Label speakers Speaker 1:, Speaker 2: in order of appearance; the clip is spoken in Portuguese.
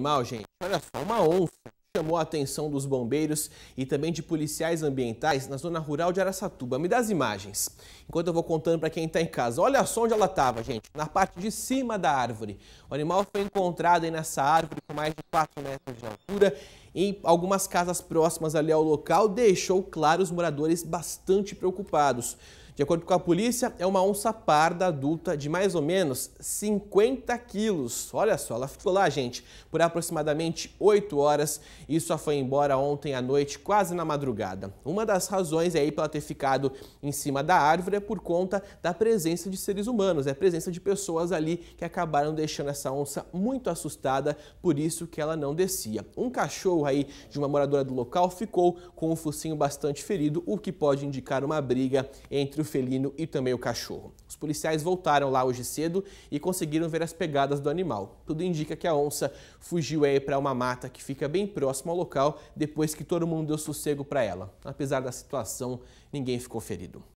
Speaker 1: animal, gente. Olha só, uma onça chamou a atenção dos bombeiros e também de policiais ambientais na zona rural de Aracatuba. Me dá as imagens. Enquanto eu vou contando para quem está em casa. Olha só onde ela estava, gente. Na parte de cima da árvore. O animal foi encontrado aí nessa árvore com mais de 4 metros de altura em algumas casas próximas ali ao local deixou, claro, os moradores bastante preocupados. De acordo com a polícia, é uma onça parda adulta de mais ou menos 50 quilos. Olha só, ela ficou lá, gente, por aproximadamente 8 horas e só foi embora ontem à noite, quase na madrugada. Uma das razões aí é para ela ter ficado em cima da árvore é por conta da presença de seres humanos, é a presença de pessoas ali que acabaram deixando essa onça muito assustada, por isso que ela não descia. Um cachorro cachorro aí de uma moradora do local ficou com o focinho bastante ferido, o que pode indicar uma briga entre o felino e também o cachorro. Os policiais voltaram lá hoje cedo e conseguiram ver as pegadas do animal. Tudo indica que a onça fugiu aí para uma mata que fica bem próximo ao local depois que todo mundo deu sossego para ela. Apesar da situação, ninguém ficou ferido.